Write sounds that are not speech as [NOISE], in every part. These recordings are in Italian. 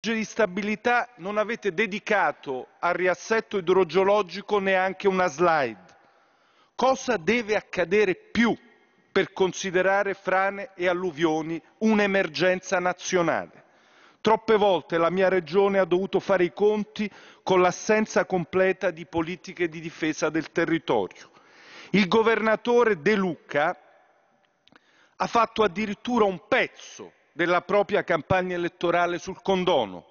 di stabilità non avete dedicato al riassetto idrogeologico neanche una slide. Cosa deve accadere più per considerare frane e alluvioni un'emergenza nazionale? Troppe volte la mia regione ha dovuto fare i conti con l'assenza completa di politiche di difesa del territorio. Il governatore De Luca ha fatto addirittura un pezzo della propria campagna elettorale sul condono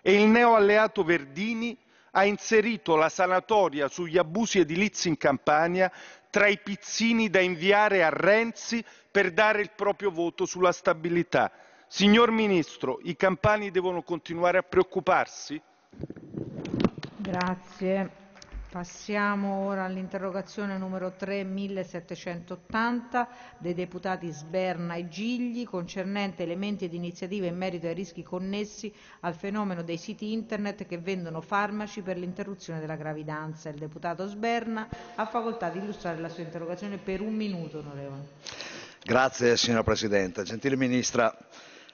e il neoalleato Verdini ha inserito la sanatoria sugli abusi edilizi in Campania tra i pizzini da inviare a Renzi per dare il proprio voto sulla stabilità. Signor Ministro, i campani devono continuare a preoccuparsi? Grazie. Passiamo ora all'interrogazione numero 3780 dei deputati Sberna e Gigli concernente elementi ed iniziative in merito ai rischi connessi al fenomeno dei siti internet che vendono farmaci per l'interruzione della gravidanza. Il deputato Sberna ha facoltà di illustrare la sua interrogazione per un minuto, onorevole. Grazie signora Presidente. Gentile Ministra,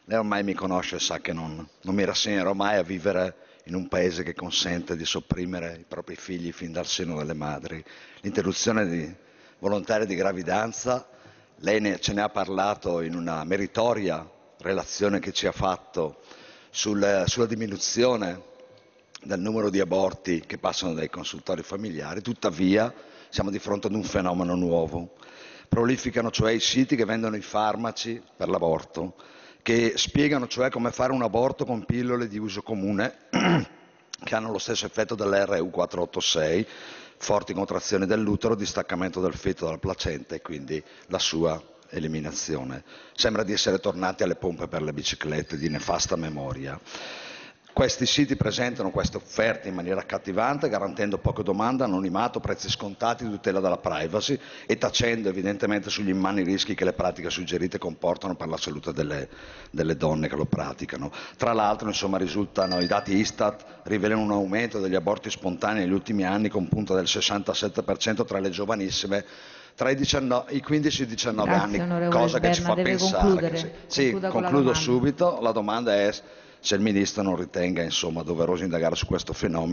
lei ormai mi conosce e sa che non, non mi rassegnerò mai a vivere in un paese che consente di sopprimere i propri figli fin dal seno delle madri. L'interruzione di, volontaria di gravidanza, lei ne, ce ne ha parlato in una meritoria relazione che ci ha fatto sul, sulla diminuzione del numero di aborti che passano dai consultori familiari, tuttavia siamo di fronte ad un fenomeno nuovo. Prolificano cioè i siti che vendono i farmaci per l'aborto che spiegano cioè come fare un aborto con pillole di uso comune [CLEARS THROAT] che hanno lo stesso effetto dell'RU486, forti contrazioni dell'utero, distaccamento del feto dal placente e quindi la sua eliminazione. Sembra di essere tornati alle pompe per le biciclette di nefasta memoria. Questi siti presentano queste offerte in maniera accattivante, garantendo poca domanda, anonimato, prezzi scontati, tutela della privacy e tacendo evidentemente sugli immani rischi che le pratiche suggerite comportano per la salute delle, delle donne che lo praticano. Tra l'altro, insomma, risultano i dati Istat rivelano un aumento degli aborti spontanei negli ultimi anni con punta del 67% tra le giovanissime tra i, 19, i 15 e i 19 Grazie, anni, cosa Berna, che ci fa pensare. sì, concludo la subito, la domanda è se il Ministro non ritenga doveroso indagare su questo fenomeno